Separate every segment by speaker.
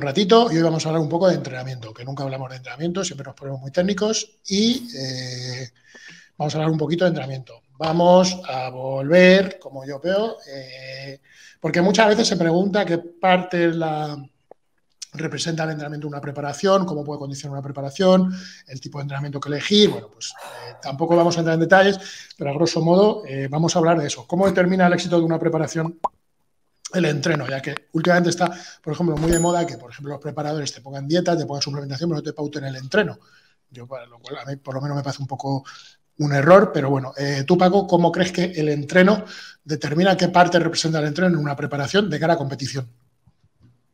Speaker 1: ratito y hoy vamos a hablar un poco de entrenamiento, que nunca hablamos de entrenamiento, siempre nos ponemos muy técnicos y eh, vamos a hablar un poquito de entrenamiento. Vamos a volver, como yo veo, eh, porque muchas veces se pregunta qué parte la, representa el entrenamiento de una preparación, cómo puede condicionar una preparación, el tipo de entrenamiento que elegir. Bueno, pues eh, tampoco vamos a entrar en detalles, pero a grosso modo vamos a hablar de eso. ¿Cómo determina el éxito de una preparación el entreno, ya que últimamente está, por ejemplo, muy de moda que, por ejemplo, los preparadores te pongan dietas, te pongan suplementación, pero no te pauten el entreno. Yo, para lo cual a mí por lo menos me parece un poco un error, pero bueno, eh, tú Paco, ¿cómo crees que el entreno determina qué parte representa el entreno en una preparación de cara a competición?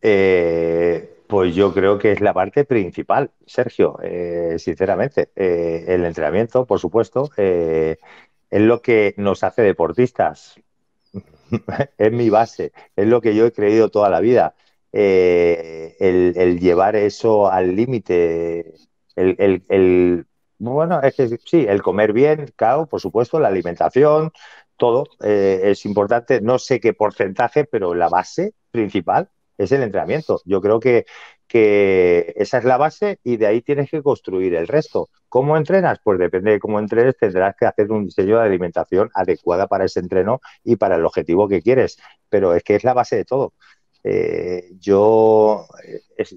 Speaker 2: Eh, pues yo creo que es la parte principal, Sergio, eh, sinceramente. el entrenamiento, por supuesto, es lo que nos hace deportistas, es mi base, es lo que yo he creído toda la vida. Eh, el, llevar eso al límite, el, el, bueno, es sí, el comer bien, claro, por supuesto, la alimentación, todo eh, es importante. No sé qué porcentaje, pero la base principal es el entrenamiento. Yo creo que, que esa es la base y de ahí tienes que construir el resto. ¿Cómo entrenas? Pues depende de cómo entrenes, tendrás que hacer un diseño de alimentación adecuada para ese entreno y para el objetivo que quieres. Pero es que es la base de todo. Eh, yo, es,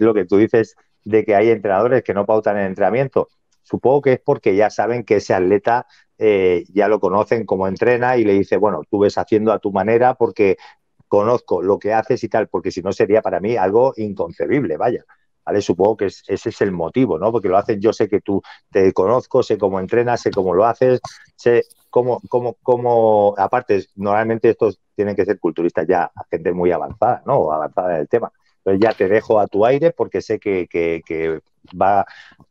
Speaker 2: lo que tú dices de que hay entrenadores que no pautan el entrenamiento. Supongo que es porque ya saben que ese atleta eh, ya lo conocen, como entrena y le dice, bueno, tú ves haciendo a tu manera porque conozco lo que haces y tal, porque si no sería para mí algo inconcebible, vaya. ¿Vale? Supongo que ese es el motivo, ¿no? Porque lo haces, yo sé que tú te conozco, sé cómo entrenas, sé cómo lo haces, sé cómo, cómo, cómo, aparte, normalmente estos tienen que ser culturistas ya, gente muy avanzada, ¿no? Avanzada en el tema. Entonces ya te dejo a tu aire porque sé que, va,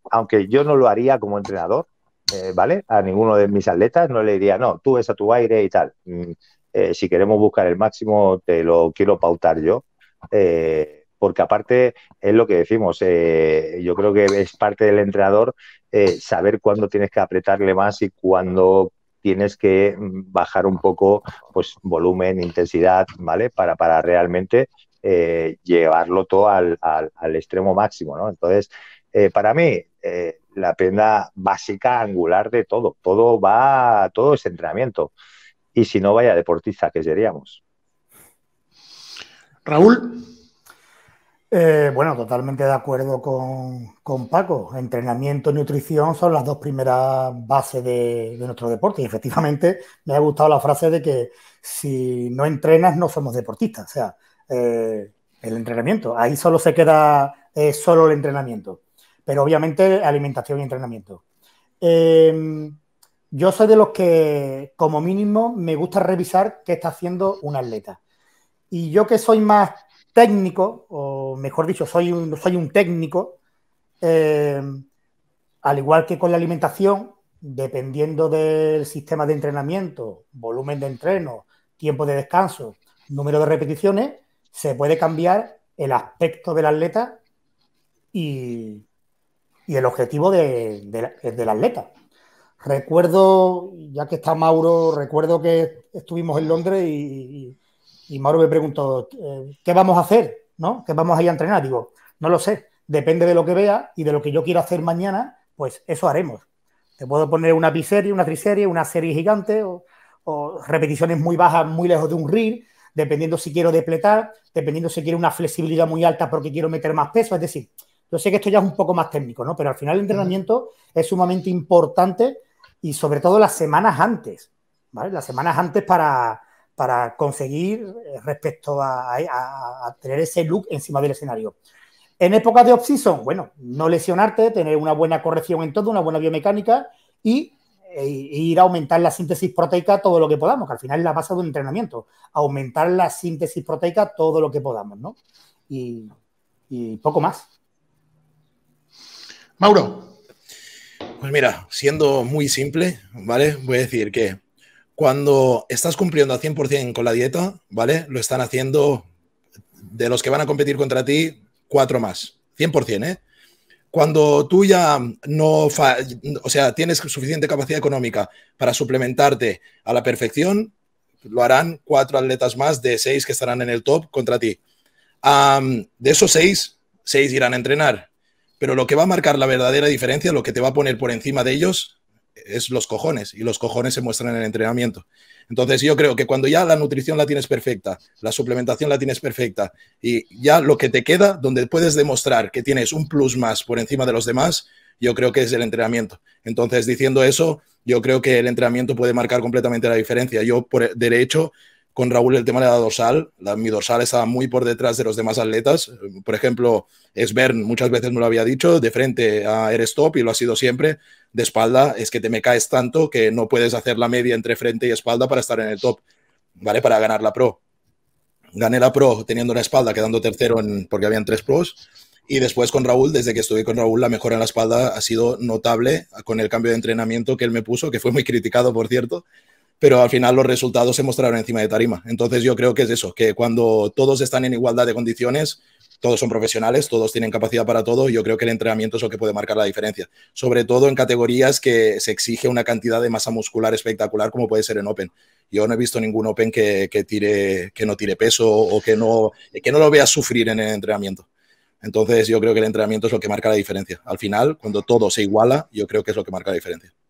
Speaker 2: aunque yo no lo haría como entrenador, eh, ¿vale? A ninguno de mis atletas no le diría, no, tú ves a tu aire y tal. Mm, eh, si queremos buscar el máximo, te lo quiero pautar yo. Eh, porque aparte es lo que decimos, eh, yo creo que es parte del entrenador saber cuándo tienes que apretarle más y cuándo tienes que mm, bajar un poco pues volumen, intensidad, ¿vale? Para, para realmente llevarlo todo al, al, extremo máximo, ¿no? Entonces, para mí, la prenda básica angular de todo, todo va, todo es entrenamiento y si no, vaya deportista que seríamos.
Speaker 1: Raúl.
Speaker 3: Eh, bueno, totalmente de acuerdo con, con, Paco. Entrenamiento y nutrición son las dos primeras bases de, nuestro deporte. Y efectivamente me ha gustado la frase de que si no entrenas no somos deportistas. O sea, eh, el entrenamiento. Ahí solo se queda eh, solo el entrenamiento. Pero obviamente alimentación y entrenamiento. Yo soy de los que, como mínimo, me gusta revisar qué está haciendo un atleta. Y yo que soy más técnico, o mejor dicho, soy un, soy un técnico, eh, al igual que con la alimentación, dependiendo del sistema de entrenamiento, volumen de entreno, tiempo de descanso, número de repeticiones, se puede cambiar el aspecto del atleta y, el objetivo del atleta. Recuerdo, ya que está Mauro, recuerdo que estuvimos en Londres y, Mauro me preguntó, eh, ¿qué vamos a hacer? ¿No? ¿Qué vamos a ir a entrenar? Digo, no lo sé, depende de lo que vea y de lo que yo quiero hacer mañana, pues eso haremos. Te puedo poner una biserie, una triserie, una serie gigante o, repeticiones muy bajas, muy lejos de un reel, dependiendo si quiero depletar, dependiendo si quiero una flexibilidad muy alta porque quiero meter más peso. Es decir, yo sé que esto ya es un poco más técnico, ¿no? Pero al final el entrenamiento es sumamente importante y sobre todo las semanas antes, ¿vale? Las semanas antes para, conseguir eh, respecto a, tener ese look encima del escenario. En épocas de off-season, bueno, no lesionarte, tener una buena corrección en todo, una buena biomecánica eh, y ir a aumentar la síntesis proteica todo lo que podamos, que al final es la base de un entrenamiento, aumentar la síntesis proteica todo lo que podamos, ¿no? y poco más.
Speaker 4: Mauro. Pues mira, siendo muy simple, ¿vale? Voy a decir que cuando estás cumpliendo a 100% con la dieta, ¿vale? Lo están haciendo de los que van a competir contra ti, cuatro más. 100%, ¿eh? Cuando tú ya no, o sea, tienes suficiente capacidad económica para suplementarte a la perfección, lo harán cuatro atletas más de seis que estarán en el top contra ti. de esos seis, seis irán a entrenar, pero lo que va a marcar la verdadera diferencia, lo que te va a poner por encima de ellos, es los cojones. Y los cojones se muestran en el entrenamiento. Entonces yo creo que cuando ya la nutrición la tienes perfecta, la suplementación la tienes perfecta y ya lo que te queda, donde puedes demostrar que tienes un plus más por encima de los demás, yo creo que es el entrenamiento. Entonces diciendo eso, yo creo que el entrenamiento puede marcar completamente la diferencia. Yo, por derecho, con Raúl el tema de la dorsal. La, mi dorsal estaba muy por detrás de los demás atletas. Por ejemplo, Svern muchas veces me lo había dicho, de frente a ah, eres top y lo ha sido siempre. De espalda es que te me caes tanto que no puedes hacer la media entre frente y espalda para estar en el top, ¿vale? Para ganar la pro. Gané la pro teniendo la espalda, quedando tercero en, porque habían tres pros. Y después con Raúl, desde que estuve con Raúl, la mejora en la espalda ha sido notable con el cambio de entrenamiento que él me puso, que fue muy criticado, por cierto pero al final los resultados se mostraron encima de tarima. Entonces yo creo que es eso, que cuando todos están en igualdad de condiciones, todos son profesionales, todos tienen capacidad para todo, yo creo que el entrenamiento es lo que puede marcar la diferencia, sobre todo en categorías que se exige una cantidad de masa muscular espectacular como puede ser en Open. Yo no he visto ningún Open que, tire, que no tire peso o que no, que no lo vea sufrir en el entrenamiento. Entonces yo creo que el entrenamiento es lo que marca la diferencia. Al final, cuando todo se iguala, yo creo que es lo que marca la diferencia.